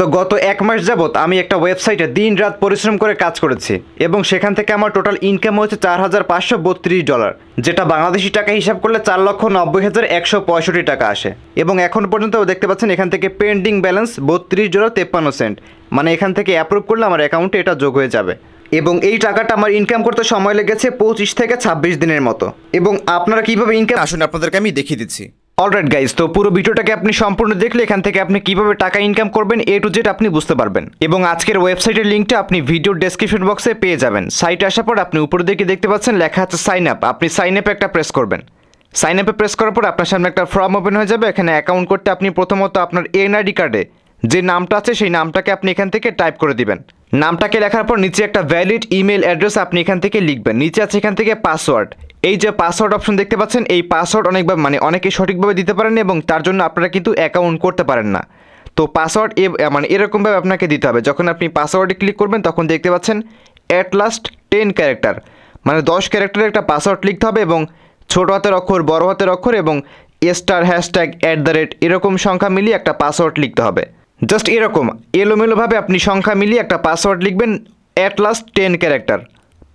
তো গত এক মাস যাবৎ আমি একটা ওয়েবসাইটে দিন রাত পরিশ্রম করে কাজ করেছি এবং সেখান থেকে আমার টোটাল ইনকাম হয়েছে চার হাজার পাঁচশো বত্রিশ ডলার যেটা বাংলাদেশি টাকা হিসাব করলে চার লক্ষ নব্বই হাজার একশো পঁয়ষট্টি টাকা আসে এবং এখন পর্যন্ত দেখতে পাচ্ছেন এখান থেকে পেন্ডিং ব্যালেন্স বত্রিশ ডলার তেপ্পান্ন সেন্ট মানে এখান থেকে অ্যাপ্রুভ করলে আমার অ্যাকাউন্টে এটা যোগ হয়ে যাবে এবং এই টাকাটা আমার ইনকাম করতে সময় লেগেছে পঁচিশ থেকে ছাব্বিশ দিনের মতো এবং আপনারা কীভাবে ইনকাম আসুন আপনাদেরকে আমি দেখিয়ে দিচ্ছি অলরাইট গাইজ তো পুরো ভিডিওটাকে আপনি সম্পূর্ণ দেখলে এখান থেকে আপনি কিভাবে টাকা ইনকাম করবেন এ টু জেড আপনি বুঝতে পারবেন এবং আজকের ওয়েবসাইটের লিঙ্কটা আপনি ভিডিও ডেসক্রিপশন বক্সে পেয়ে যাবেন সাইটে আসার পর আপনি উপরে দিকে দেখতে পাচ্ছেন লেখা আছে সাইন আপ আপনি সাইন আপে একটা প্রেস করবেন সাইন আপে প্রেস করার পর আপনার সামনে একটা ফর্ম ওপেন হয়ে যাবে এখানে অ্যাকাউন্ট করতে আপনি প্রথমত আপনার এনআইডি কার্ডে যে নামটা আছে সেই নামটাকে আপনি এখান থেকে টাইপ করে দিবেন নামটাকে লেখার পর নিচে একটা ভ্যালিড ইমেল অ্যাড্রেস আপনি এখান থেকে লিখবেন নিচে আছে এখান থেকে পাসওয়ার্ড এই যে পাসওয়ার্ড অপশন দেখতে পাচ্ছেন এই পাসওয়ার্ড অনেকভাবে মানে অনেকে সঠিকভাবে দিতে পারেন এবং তার জন্য আপনারা কিন্তু অ্যাকাউন্ট করতে পারেন না তো পাসওয়ার্ড মানে এরকমভাবে আপনাকে দিতে হবে যখন আপনি পাসওয়ার্ডে ক্লিক করবেন তখন দেখতে পাচ্ছেন অ্যাট লাস্ট টেন ক্যারেক্টার মানে দশ ক্যারেক্টারের একটা পাসওয়ার্ড লিখতে হবে এবং ছোট হাতের অক্ষর বড় হাতের অক্ষর এবং star hashtag at the rate এরকম সংখ্যা মিলিয়ে একটা পাসওয়ার্ড লিখতে হবে জাস্ট এরকম এলোমেলোভাবে আপনি সংখ্যা মিলিয়ে একটা পাসওয়ার্ড লিখবেন at last ten character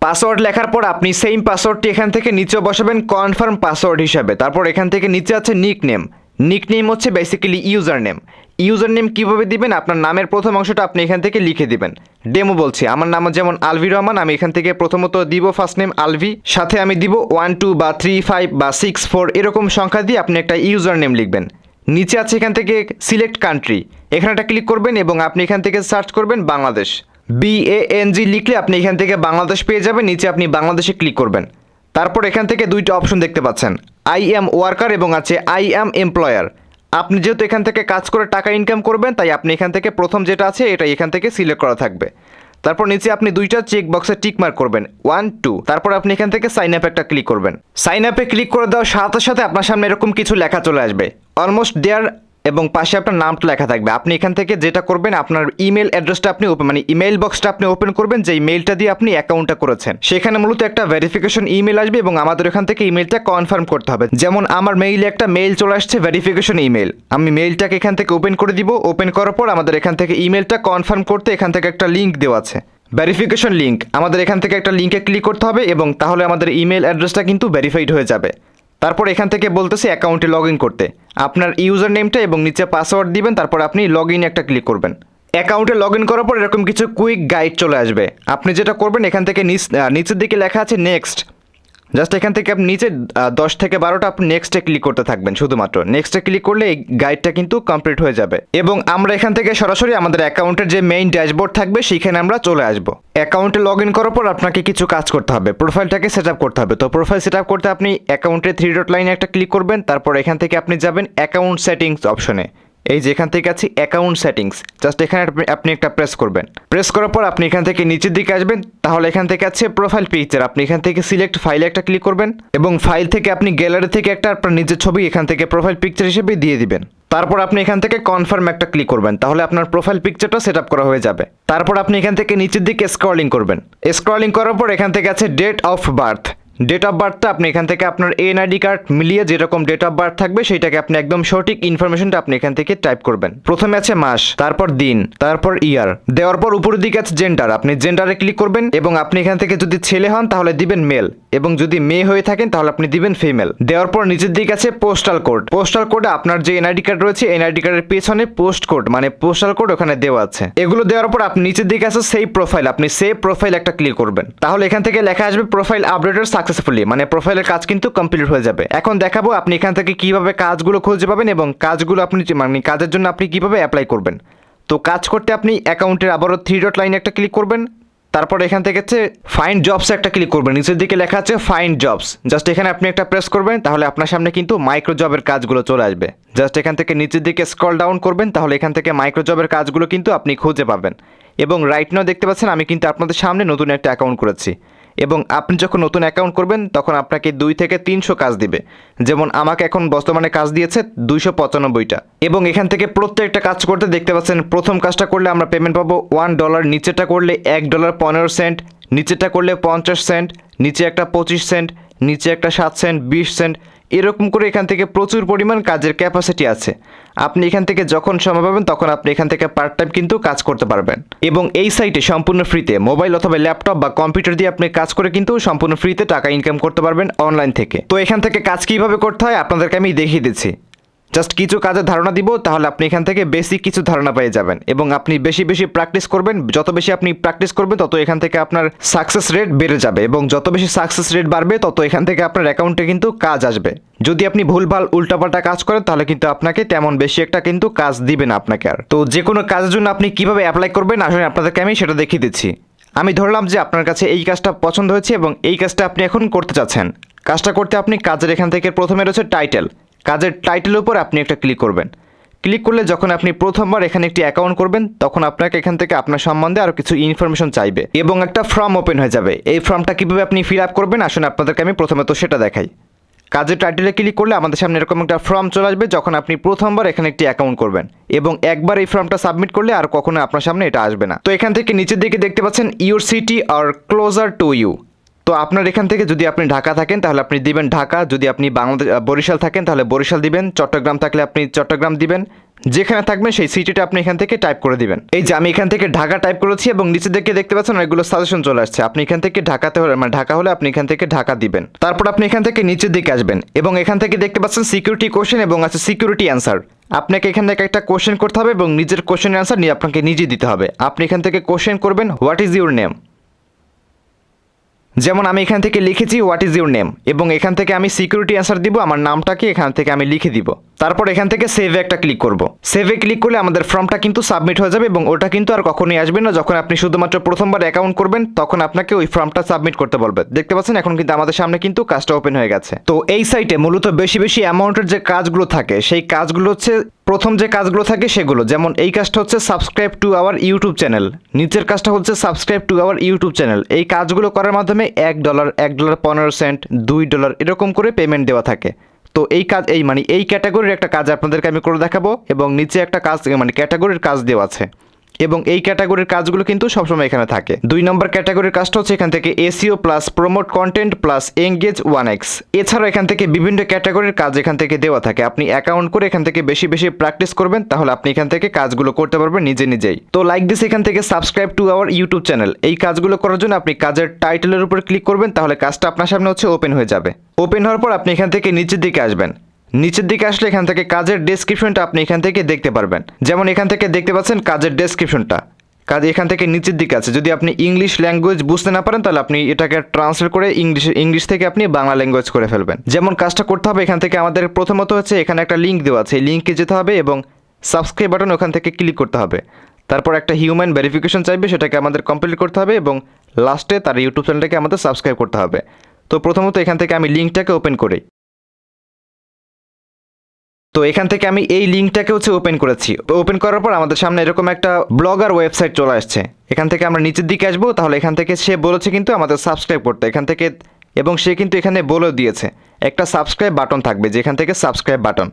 password লেখার পর আপনি সেম পাসওয়ার্ডটি এখান থেকে নিচে বসাবেন কনফার্ম পাসওয়ার্ড হিসাবে তারপর এখান থেকে নিচে আছে নিক নেম নিক নেম হচ্ছে basically user name user name কীভাবে দিবেন আপনার নামের প্রথম অংশটা আপনি এখান থেকে লিখে দিবেন ডেমো বলছি আমার নাম যেমন আলভি রহমান আমি এখান থেকে প্রথমত দিব ফার্স্ট নেম আলভি সাথে আমি দিব ওয়ান টু বা থ্রি ফাইভ বা সিক্স ফোর এরকম সংখ্যা দিয়ে আপনি একটা ইউজার নেম লিখবেন নিচে আছে এখান থেকে সিলেক্ট কান্ট্রি এখানেটা ক্লিক করবেন এবং আপনি এখান থেকে সার্চ করবেন বাংলাদেশ বিএএনজি লিখলে আপনি এখান থেকে বাংলাদেশ পেয়ে যাবেন নিচে আপনি বাংলাদেশে ক্লিক করবেন তারপর এখান থেকে দুইটা অপশন দেখতে পাচ্ছেন আই এম ওয়ার্কার এবং আছে আই এম এমপ্লয়ার আপনি যেহেতু এখান থেকে কাজ করে টাকা ইনকাম করবেন তাই আপনি এখান থেকে প্রথম যেটা আছে এটা এখান থেকে সিলেক্ট করা থাকবে তারপর নিচে আপনি দুইটা চেক বক্সে টিক মার্ক করবেন ওয়ান টু তারপর আপনি এখান থেকে সাইন আপ একটা ক্লিক করবেন সাইন আপে ক্লিক করে দেওয়ার সাথে সাথে আপনার সামনে এরকম কিছু লেখা চলে আসবে অলমোস্ট দেয়ার এবং পাশে আপনার নামটা লেখা থাকবে আপনি এখান থেকে যেটা করবেন আপনার ইমেল অ্যাড্রেসটা আপনি ওপেন মানে ইমেল বক্সটা আপনি ওপেন করবেন যে ইমেলটা দিয়ে আপনি অ্যাকাউন্টটা করেছেন সেখানে মূলত একটা ভেরিফিকেশন ইমেল আসবে এবং আমাদের এখান থেকে ইমেলটা কনফার্ম করতে হবে যেমন আমার মেইলে একটা মেইল চলে আসছে ভেরিফিকেশন ইমেল আমি মেইলটাকে এখান থেকে ওপেন করে দিব ওপেন করার পর আমাদের এখান থেকে ইমেলটা কনফার্ম করতে এখান থেকে একটা লিঙ্ক দেওয়া আছে ভেরিফিকেশন লিঙ্ক আমাদের এখান থেকে একটা লিঙ্কে ক্লিক করতে হবে এবং তাহলে আমাদের ইমেল অ্যাড্রেসটা কিন্তু ভেরিফাইড হয়ে যাবে তারপর এখান থেকে বলতেছে অ্যাকাউন্টে লগ করতে আপনার ইউজার নেমটা এবং নিচে পাসওয়ার্ড দিবেন তারপর আপনি লগ একটা ক্লিক করবেন অ্যাকাউন্টে লগ করার পর এরকম কিছু কুইক গাইড চলে আসবে আপনি যেটা করবেন এখান থেকে নিচের দিকে লেখা আছে নেক্সট জাস্ট এখান থেকে আপনি নিচে দশ থেকে বারোটা আপনি নেক্সটে ক্লিক করতে থাকবেন শুধুমাত্র নেক্সটে ক্লিক করলে এই গাইডটা কিন্তু কমপ্লিট হয়ে যাবে এবং আমরা এখান থেকে সরাসরি আমাদের অ্যাকাউন্টের যে মেইন ড্যাশবোর্ড থাকবে সেখানে আমরা চলে আসবো অ্যাকাউন্টে লগ ইন করার পর আপনাকে কিছু কাজ করতে হবে প্রোফাইলটাকে সেট আপ করতে হবে তো প্রোফাইল সেট আপ করতে আপনি অ্যাকাউন্টে থ্রি ডট লাইনে একটা ক্লিক করবেন তারপর এখান থেকে আপনি যাবেন অ্যাকাউন্ট সেটিংস অপশনে এই যে এখান থেকে আছে অ্যাকাউন্ট সেটিংস জাস্ট এখানে আপনি একটা প্রেস করবেন প্রেস করার পর আপনি এখান থেকে নিচের দিকে আসবেন তাহলে এখান থেকে আছে প্রোফাইল পিকচার আপনি এখান থেকে সিলেক্ট ফাইলে একটা ক্লিক করবেন এবং ফাইল থেকে আপনি গ্যালারি থেকে একটা আপনার নিজের ছবি এখান থেকে প্রোফাইল পিকচার হিসেবে দিয়ে দিবেন তারপর আপনি এখান থেকে কনফার্ম একটা ক্লিক করবেন তাহলে আপনার প্রোফাইল পিকচারটা সেট করা হয়ে যাবে তারপর আপনি এখান থেকে নিচের দিকে স্ক্রলিং করবেন স্ক্রলিং করার পর এখান থেকে আছে date of birth date of বার্থটা আপনি এখান থেকে আপনার এনআইডি কার্ড মিলিয়ে যেরকম ডেট অফ বার্থ থাকবে সেইটাকে আপনি একদম সঠিক ইনফরমেশনটা আপনি এখান থেকে টাইপ করবেন প্রথমে আছে মাস তারপর দিন তারপর ইয়ার দেওয়ার পর উপরের দিকে আছে জেন্ডার আপনি জেন্ডারে ক্লিক করবেন এবং আপনি এখান থেকে যদি ছেলে হন তাহলে দিবেন মেল এবং যদি মেয়ে হয়ে থাকেন তাহলে আপনি দিবেন ফিমেল দেওয়ার পর নিচের দিকে আছে পোস্টাল কোড পোস্টাল কোড আপনার যে এনআইডি কার্ড রয়েছে এনআইডি কার্ডের পেছনে পোস্ট কোড মানে পোস্টাল কোড ওখানে দেওয়া আছে এগুলো দেওয়ার পর আপনি নিচের দিকে আছে সেই প্রোফাইল আপনি সেই প্রোফাইল একটা ক্লিক করবেন তাহলে এখান থেকে লেখা আসবে প্রোফাইল আপডেটের সাকসেসফুলি মানে প্রোফাইলের কাজ কিন্তু কমপ্লিট হয়ে যাবে এখন দেখাবো আপনি এখান থেকে কিভাবে কাজগুলো খুঁজে পাবেন এবং কাজগুলো আপনি মানে কাজের জন্য আপনি কিভাবে অ্যাপ্লাই করবেন তো কাজ করতে আপনি অ্যাকাউন্টের আবারও থ্রি ডট লাইনে একটা ক্লিক করবেন তারপর এখান থেকে হচ্ছে ফাইন্ড জবস একটা ক্লিক করবেন নিচের দিকে লেখা আছে ফাইন্ড জবস জাস্ট এখানে আপনি একটা প্রেস করবেন তাহলে আপনার সামনে কিন্তু মাইক্রো জবের কাজগুলো চলে আসবে জাস্ট এখান থেকে নিচের দিকে স্ক্রল ডাউন করবেন তাহলে এখান থেকে মাইক্রো জবের কাজগুলো কিন্তু আপনি খুঁজে পাবেন এবং রাইট নাও দেখতে পাচ্ছেন আমি কিন্তু আপনাদের সামনে নতুন একটা অ্যাকাউন্ট করেছি এবং আপনি যখন নতুন অ্যাকাউন্ট করবেন তখন আপনাকে দুই থেকে তিনশো কাজ দিবে যেমন আমাকে এখন বর্তমানে কাজ দিয়েছে দুইশো পঁচানব্বইটা এবং এখান থেকে প্রত্যেকটা কাজ করতে দেখতে পাচ্ছেন প্রথম কাজটা করলে আমরা পেমেন্ট পাবো ওয়ান ডলার নিচেটা করলে এক ডলার পনেরো সেন্ট নিচেটা করলে পঞ্চাশ সেন্ট নিচে একটা পঁচিশ সেন্ট নিচে একটা সাত সেন্ট বিশ সেন্ট এরকম করে এখান থেকে প্রচুর পরিমাণ কাজের ক্যাপাসিটি আছে আপনি এখান থেকে যখন সময় পাবেন তখন আপনি এখান থেকে পার্ট টাইম কিন্তু কাজ করতে পারবেন এবং এই সাইটে সম্পূর্ণ ফ্রিতে মোবাইল অথবা ল্যাপটপ বা কম্পিউটার দিয়ে আপনি কাজ করে কিন্তু সম্পূর্ণ ফ্রিতে টাকা ইনকাম করতে পারবেন অনলাইন থেকে তো এখান থেকে কাজ কিভাবে করতে হয় আপনাদেরকে আমি দেখিয়ে দিচ্ছি জাস্ট কিছু কাজের ধারণা দিব তাহলে আপনি এখান থেকে বেশি কিছু ধারণা পেয়ে যাবেন এবং আপনি বেশি বেশি প্র্যাকটিস করবেন যত বেশি আপনি প্র্যাকটিস করবেন তত এখান থেকে আপনার সাকসেস রেট বেড়ে যাবে এবং যত বেশি সাকসেস রেট বাড়বে তত এখান থেকে আপনার অ্যাকাউন্টে কিন্তু কাজ আসবে যদি আপনি ভুলভাল উল্টাপাল্টা কাজ করেন তাহলে কিন্তু আপনাকে তেমন বেশি একটা কিন্তু কাজ দিবে না আপনাকে আর তো যে কোনো কাজের জন্য আপনি কিভাবে অ্যাপ্লাই করবেন আসলে আপনাদেরকে আমি সেটা দেখিয়ে দিচ্ছি আমি ধরলাম যে আপনার কাছে এই কাজটা পছন্দ হয়েছে এবং এই কাজটা আপনি এখন করতে চাচ্ছেন কাজটা করতে আপনি কাজের এখান থেকে প্রথমে রয়েছে টাইটেল কাজের টাইটেলের উপর আপনি একটা ক্লিক করবেন ক্লিক করলে যখন আপনি প্রথমবার এখানে একটি অ্যাকাউন্ট করবেন তখন আপনাকে এখান থেকে আপনার সম্বন্ধে আরও কিছু ইনফরমেশন চাইবে এবং একটা ফর্ম ওপেন হয়ে যাবে এই ফর্মটা কীভাবে আপনি ফিল আপ করবেন আসুন আপনাদেরকে আমি প্রথমে তো সেটা দেখাই কাজের টাইটেলে ক্লিক করলে আমাদের সামনে এরকম একটা ফর্ম চলে আসবে যখন আপনি প্রথমবার এখানে একটি অ্যাকাউন্ট করবেন এবং একবার এই ফর্মটা সাবমিট করলে আর কখনো আপনার সামনে এটা আসবে না তো এখান থেকে নিচের দিকে দেখতে পাচ্ছেন ইউর সিটি আর ক্লোজার টু ইউ তো আপনার এখান থেকে যদি আপনি ঢাকা থাকেন তাহলে আপনি দিবেন ঢাকা যদি আপনি বাংলাদেশ বরিশাল থাকেন তাহলে বরিশাল দিবেন চট্টগ্রাম থাকলে আপনি চট্টগ্রাম দিবেন যেখানে থাকবেন সেই সিটিটা আপনি এখান থেকে টাইপ করে দিবেন এই যে আমি এখান থেকে ঢাকা টাইপ করেছি এবং নিচে দেখে দেখতে পাচ্ছেন অনেকগুলো সাজেশন চলে আসছে আপনি এখান থেকে ঢাকাতে হলে মানে ঢাকা হলে আপনি এখান থেকে ঢাকা দিবেন তারপর আপনি এখান থেকে নিচের দিকে আসবেন এবং এখান থেকে দেখতে পাচ্ছেন সিকিউরিটি কোশ্চেন এবং আছে সিকিউরিটি অ্যান্সার আপনাকে এখান থেকে একটা কোয়েশন করতে হবে এবং নিজের কোয়েশনের অ্যান্সার নিয়ে আপনাকে নিজে দিতে হবে আপনি এখান থেকে কোশ্চেন করবেন হোয়াট ইজ ইউর নেম যেমন আমি এখান থেকে লিখেছি হোয়াট ইজ ইউর নেম এবং এখান থেকে আমি সিকিউরিটি অ্যান্সার দিব আমার নামটাকে এখান থেকে আমি লিখে দিব তারপর এখান থেকে সেভে একটা ক্লিক করব সেভে ক্লিক করলে আমাদের ফর্মটা কিন্তু সাবমিট হয়ে যাবে এবং ওটা কিন্তু আর কখনোই আসবে না যখন আপনি শুধুমাত্র প্রথমবার অ্যাকাউন্ট করবেন তখন আপনাকে ওই ফর্মটা সাবমিট করতে বলবে দেখতে পাচ্ছেন এখন কিন্তু আমাদের সামনে কিন্তু কাজটা ওপেন হয়ে গেছে তো এই সাইটে মূলত বেশি বেশি অ্যামাউন্টের যে কাজগুলো থাকে সেই কাজগুলো হচ্ছে প্রথম যে কাজগুলো থাকে সেগুলো যেমন এই কাজটা হচ্ছে subscribe to our YouTube channel নিচের কাজটা হচ্ছে subscribe to our YouTube channel এই কাজগুলো করার মাধ্যমে এখানে এক ডলার এক ডলার পনেরো সেন্ট দুই ডলার এরকম করে পেমেন্ট দেওয়া থাকে তো এই কাজ এই মানে এই ক্যাটাগরির একটা কাজ আপনাদেরকে আমি করে দেখাবো এবং নিচে একটা কাজ মানে ক্যাটাগরির কাজ দেওয়া আছে এবং এই ক্যাটাগরির কাজগুলো কিন্তু সবসময় এখানে থাকে দুই নম্বর ক্যাটাগরির কাজটা হচ্ছে এখান থেকে SEO plus promote content plus engage one x এছাড়াও এখান থেকে বিভিন্ন ক্যাটাগরির কাজ এখান থেকে দেওয়া থাকে আপনি অ্যাকাউন্ট করে এখান থেকে বেশি বেশি প্র্যাকটিস করবেন তাহলে আপনি এখান থেকে কাজগুলো করতে পারবেন নিজে নিজেই তো লাইক দিস এখান থেকে subscribe to our YouTube channel এই কাজগুলো করার জন্য আপনি কাজের টাইটেলের উপর ক্লিক করবেন তাহলে কাজটা আপনার সামনে হচ্ছে ওপেন হয়ে যাবে ওপেন হওয়ার পর আপনি এখান থেকে নিচের দিকে আসবেন নিচের দিকে আসলে এখান থেকে কাজের ডেসক্রিপশনটা আপনি এখান থেকে দেখতে পারবেন যেমন এখান থেকে দেখতে পাচ্ছেন কাজের ডেসক্রিপশনটা কাজ এখান থেকে নিচের দিকে আছে যদি আপনি ইংলিশ ল্যাঙ্গুয়েজ বুঝতে না পারেন তাহলে আপনি এটাকে ট্রান্সলেট করে ইংলিশ ইংলিশ থেকে আপনি বাংলা ল্যাঙ্গুয়েজ করে ফেলবেন যেমন কাজটা করতে হবে এখান থেকে আমাদের প্রথমত হচ্ছে এখানে একটা লিঙ্ক দেওয়া আছে এই লিঙ্কে যেতে হবে এবং সাবস্ক্রাইব বাটন ওখান থেকে ক্লিক করতে হবে তারপর একটা হিউম্যান ভেরিফিকেশন চাইবে সেটাকে আমাদের কমপ্লিট করতে হবে এবং লাস্টে তার ইউটিউব চ্যানেলটাকে আমাদের সাবস্ক্রাইব করতে হবে তো প্রথমত এখান থেকে আমি লিঙ্কটাকে ওপেন করি তো এখান থেকে আমি এই লিঙ্কটাকে হচ্ছে ওপেন করেছি ওপেন করার পর আমাদের সামনে এরকম একটা ব্লগার ওয়েবসাইট চলে আসছে এখান থেকে আমরা নিচের দিকে আসবো তাহলে এখান থেকে সে বলেছে কিন্তু আমাদের সাবস্ক্রাইব করতে এখান থেকে এবং সে কিন্তু এখানে বলেও দিয়েছে একটা সাবস্ক্রাইব বাটন থাকবে যেখান থেকে সাবস্ক্রাইব বাটন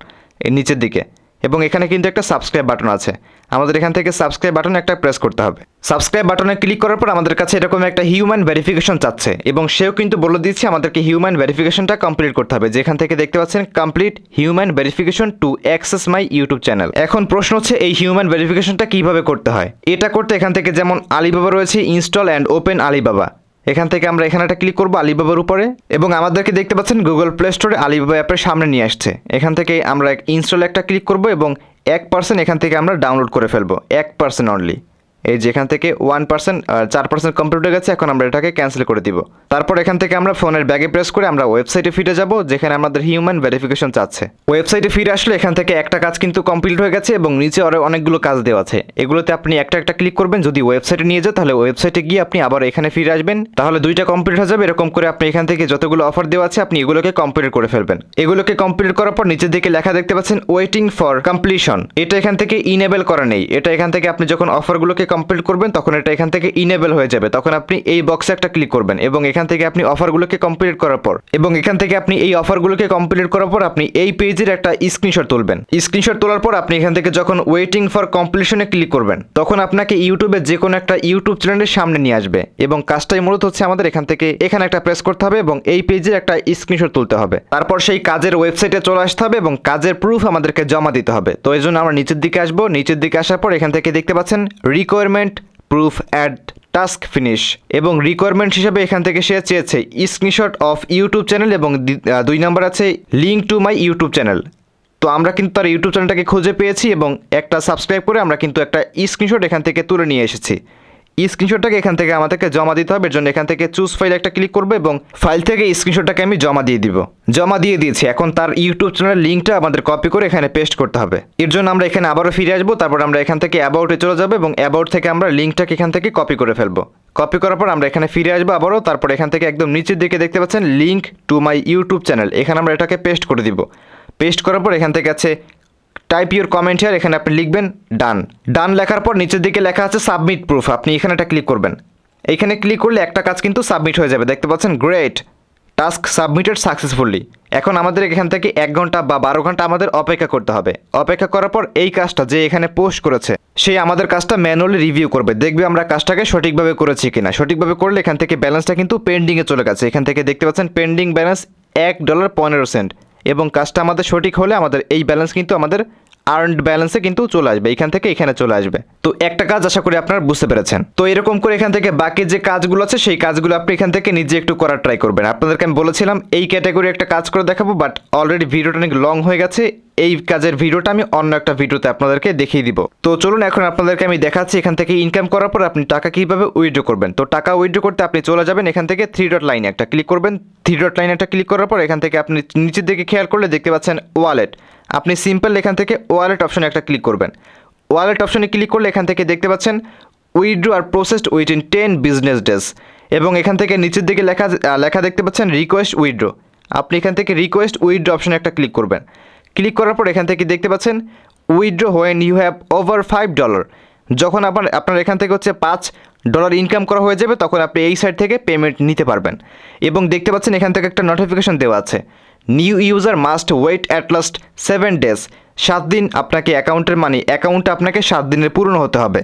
এর নিচের দিকে এবং এখানে কিন্তু একটা সাবস্ক্রাইব বাটন আছে আমাদের এখান থেকে সাবস্ক্রাইব বাটন একটা প্রেস করতে হবে সাবস্ক্রাইব বাটনে ক্লিক করার পর আমাদের কাছে এরকম একটা হিউম্যান ভেরিফিকেশন চাচ্ছে এবং সেও কিন্তু বলে দিচ্ছে আমাদেরকে হিউম্যান ভেরিফিকেশনটা কমপ্লিট করতে হবে যেখান থেকে দেখতে পাচ্ছেন complete human verification to access my YouTube channel এখন প্রশ্ন হচ্ছে এই হিউম্যান ভেরিফিকেশনটা কিভাবে করতে হয় এটা করতে এখান থেকে যেমন আলিবাবা রয়েছে ইনস্টল অ্যান্ড ওপেন আলিবাবা এখান থেকে আমরা এখানে একটা ক্লিক করবো আলিবাবার উপরে এবং আমাদেরকে দেখতে পাচ্ছেন গুগল প্লে স্টোরে আলিবাবা অ্যাপের সামনে নিয়ে আসছে এখান থেকে আমরা ইনস্টল একটা ক্লিক করব এবং এক পার্সেন্ট এখান থেকে আমরা ডাউনলোড করে ফেলবো এক পার্সেন্ট অনলি এই যেখান থেকে ওয়ান পার্সেন্ট চার পার্সেন্ট কম্পিউটার গেছে এখন আমরা এটাকে ক্যান্সেল করে দিব তারপর এখান থেকে আমরা ফোনের ব্যাগে প্রেস করে আমরা ওয়েবসাইটে ফিরে যাব যেখানে আমাদের হিউম্যান ভেরিফিকেশন চাচ্ছে ওয়েবসাইটে ফিরে আসলে এখান থেকে একটা কাজ কিন্তু কমপ্লিট হয়ে গেছে এবং নিচে আরও অনেকগুলো কাজ দেওয়া আছে এগুলোতে আপনি একটা একটা ক্লিক করবেন যদি ওয়েবসাইটে নিয়ে যায় তাহলে ওয়েবসাইটে গিয়ে আপনি আবার এখানে ফিরে আসবেন তাহলে দুইটা কমপ্লিট হয়ে যাবে এরকম করে আপনি এখান থেকে যতগুলো অফার দেওয়া আছে আপনি এগুলোকে কমপ্লিট করে ফেলবেন এগুলোকে কমপ্লিট করার পর নিচের দিকে লেখা দেখতে পাচ্ছেন ওয়েটিং ফর কমপ্লিশন এটা এখান থেকে ইনেবল করা নেই এটা এখান থেকে আপনি যখন অফারগুলোকে কমপ্লিট করবেন তখন এটা এখান থেকে ইনেবল হয়ে যাবে তখন আপনি এই বক্সে একটা ক্লিক করবেন এবং এখান থেকে আপনি অফারগুলোকে কমপ্লিট করার পর এবং এখান থেকে আপনি এই অফারগুলোকে কমপ্লিট করার পর আপনি এই পেজের একটা স্ক্রিনশট তুলবেন স্ক্রিনশট তোলার পর আপনি এখান থেকে যখন ওয়েটিং ফর কমপ্লিশনে ক্লিক করবেন তখন আপনাকে ইউটিউবে যে কোনো একটা ইউটিউব চ্যানেলের সামনে নিয়ে আসবে এবং কাজটাই মূলত হচ্ছে আমাদের এখান থেকে এখানে একটা প্রেস করতে হবে এবং এই পেজের একটা স্ক্রিনশট তুলতে হবে তারপর সেই কাজের ওয়েবসাইটে চলে আসতে হবে এবং কাজের প্রুফ আমাদেরকে জমা দিতে হবে তো এই জন্য আমরা নিচের দিকে আসবো নিচের দিকে আসার পর এখান থেকে দেখতে পাচ্ছেন request requirement proof add task finish এবং রিকোয়ারমেন্ট হিসেবে এখান থেকে সে চেয়েছে স্ক্রিনশট অফ ইউটিউব চ্যানেল এবং দুই নম্বর আছে link to my YouTube channel তো আমরা কিন্তু তার ইউটিউব চ্যানেলটাকে খুঁজে পেয়েছি এবং একটা সাবস্ক্রাইব করে আমরা কিন্তু একটা স্ক্রিনশট এখান থেকে তুলে নিয়ে এসেছি স্ক্রিনশটটাকে এখান থেকে আমাদেরকে জমা দিতে হবে এর জন্য এখান থেকে চুজ ফাইল একটা ক্লিক করবো এবং ফাইল থেকে স্ক্রিনশটটাকে আমি জমা দিয়ে দিব জমা দিয়ে দিয়েছি এখন তার ইউটিউব চ্যানেলের লিঙ্কটা আমাদের কপি করে এখানে পেস্ট করতে হবে এর জন্য আমরা এখানে আবারও ফিরে আসবো তারপর আমরা এখান থেকে অ্যাবাউটে চলে যাবো এবং অ্যাবাউট থেকে আমরা লিঙ্কটাকে এখান থেকে কপি করে ফেলবো কপি করার পর আমরা এখানে ফিরে আসবো আবারও তারপর এখান থেকে একদম নিচের দিকে দেখতে পাচ্ছেন link to my YouTube channel এখানে আমরা এটাকে পেস্ট করে দিব পেস্ট করার পর এখান থেকে আছে টাইপ ইউর কমেন্ট হেয়ার এখানে আপনি লিখবেন ডান ডান লেখার পর নিচের দিকে লেখা আছে সাবমিট প্রুফ আপনি এখানে একটা ক্লিক করবেন এখানে ক্লিক করলে একটা কাজ কিন্তু সাবমিট হয়ে যাবে দেখতে পাচ্ছেন গ্রেট টাস্ক সাবমিটেড সাকসেসফুলি এখন আমাদের এখান থেকে এক ঘন্টা বা বারো ঘন্টা আমাদের অপেক্ষা করতে হবে অপেক্ষা করার পর এই কাজটা যে এখানে পোস্ট করেছে সেই আমাদের কাজটা ম্যানুয়ালি রিভিউ করবে দেখবে আমরা কাজটাকে সঠিকভাবে করেছি কিনা সঠিকভাবে করলে এখান থেকে ব্যালেন্সটা কিন্তু পেন্ডিংয়ে চলে গেছে এখান থেকে দেখতে পাচ্ছেন পেন্ডিং ব্যালেন্স এক ডলার পনেরো সেন্ট এবং কাজটা আমাদের সঠিক হলে আমাদের এই ব্যালেন্স কিন্তু আমাদের আর্ন ব্যালেন্সে কিন্তু চলে আসবে এখান থেকে এখানে চলে আসবে তো একটা কাজ আশা করি আপনারা বুঝতে পেরেছেন তো এরকম করে এখান থেকে বাকি যে কাজগুলো আছে সেই কাজগুলো আপনি এখান থেকে নিজে একটু করার ট্রাই করবেন আপনাদেরকে আমি বলেছিলাম এই ক্যাটাগরি একটা কাজ করে দেখাবো বাট অলরেডি ভিডিওটা অনেক লং হয়ে গেছে এই কাজের ভিডিওটা আমি অন্য একটা ভিডিওতে আপনাদেরকে দেখিয়ে দিব তো চলুন এখন আপনাদেরকে আমি দেখাচ্ছি এখান থেকে ইনকাম করার পর আপনি টাকা কীভাবে উইড্রো করবেন তো টাকা উইড্রো করতে আপনি চলে যাবেন এখান থেকে থ্রি ডট লাইনে একটা ক্লিক করবেন থ্রি ডট লাইনে একটা ক্লিক করার পর এখান থেকে আপনি নিচের দিকে খেয়াল করলে দেখতে পাচ্ছেন ওয়ালেট আপনি সিম্পল এখান থেকে ওয়ালেট অপশনে একটা ক্লিক করবেন ওয়ালেট অপশনে ক্লিক করলে এখান থেকে দেখতে পাচ্ছেন withdraw are processed within ten business days এবং এখান থেকে নিচের দিকে লেখা লেখা দেখতে পাচ্ছেন রিকোয়েস্ট উইড্রো আপনি এখান থেকে রিকোয়েস্ট উইড্রো অপশনে একটা ক্লিক করবেন ক্লিক করার পর এখান থেকে দেখতে পাচ্ছেন withdraw when you have over five dollar যখন আপনার আপনার এখান থেকে হচ্ছে পাঁচ ডলার ইনকাম করা হয়ে যাবে তখন আপনি এই সাইট থেকে পেমেন্ট নিতে পারবেন এবং দেখতে পাচ্ছেন এখান থেকে একটা নোটিফিকেশন দেওয়া আছে new user must wait at last seven days সাত দিন আপনাকে অ্যাকাউন্টের মানে অ্যাকাউন্টটা আপনাকে সাত দিনের পূর্ণ হতে হবে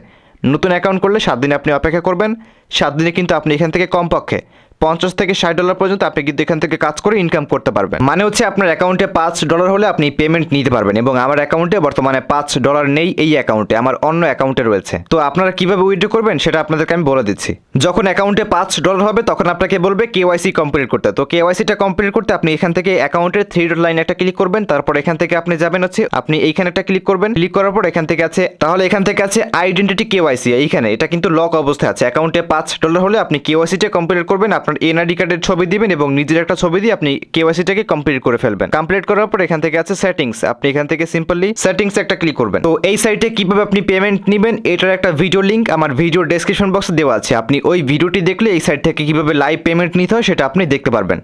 নতুন অ্যাকাউন্ট করলে সাত দিন আপনি অপেক্ষা করবেন সাত দিনে কিন্তু আপনি এখান থেকে কমপক্ষে পঞ্চাশ থেকে ষাট ডলার পর্যন্ত আপনি কিন্তু এখান থেকে কাজ করে ইনকাম করতে পারবেন মানে হচ্ছে আপনার অ্যাকাউন্টে পাঁচ ডলার হলে আপনি পেমেন্ট নিতে পারবেন এবং আমার অ্যাকাউন্টে বর্তমানে পাঁচ ডলার নেই এই অ্যাকাউন্টে আমার অন্য অ্যাকাউন্টে রয়েছে তো আপনারা কিভাবে উইথড্র করবেন সেটা আপনাদেরকে আমি বলে দিচ্ছি যখন অ্যাকাউন্টে পাঁচ ডলার হবে তখন আপনাকে বলবে কেওয়াইসি কমপ্লিট করতে তো কেওয়াইসিটা কমপ্লিট করতে আপনি এখান থেকে অ্যাকাউন্টের থ্রি ডট লাইন একটা ক্লিক করবেন তারপর এখান থেকে আপনি যাবেন হচ্ছে আপনি এইখানে একটা ক্লিক করবেন ক্লিক করার পর এখান থেকে আছে তাহলে এখান থেকে আছে আইডেন্টিটি কেওয়াইসি এইখানে এটা কিন্তু লক অবস্থায় আছে অ্যাকাউন্টে পাঁচ ডলার হলে আপনি কেওয়াইসিটা কমপ্লিট করবেন আপনি আপনার এনআইডি কার্ডের ছবি দিবেন এবং নিজের একটা ছবি দিয়ে আপনি কেওয়াইসিটাকে কমপ্লিট করে ফেলবেন কমপ্লিট করার পর এখান থেকে আছে সেটিংস আপনি এখান থেকে সিম্পলি সেটিংস একটা ক্লিক করবেন তো এই সাইটে কিভাবে আপনি পেমেন্ট নেবেন এটার একটা ভিডিও লিঙ্ক আমার ভিডিও ডেসক্রিপশন বক্সে দেওয়া আছে আপনি ওই ভিডিওটি দেখলে এই সাইট থেকে কিভাবে লাইভ পেমেন্ট নিতে হয় সেটা আপনি দেখতে পারবেন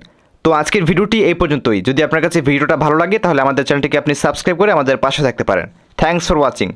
তো আজকের ভিডিওটি এই পর্যন্তই যদি আপনার কাছে ভিডিওটা ভালো লাগে তাহলে আমাদের চ্যানেলটিকে আপনি সাবস্ক্রাইব করে আমাদের পাশে থাকতে পারেন থ্যাংকস ফর ওয়াচিং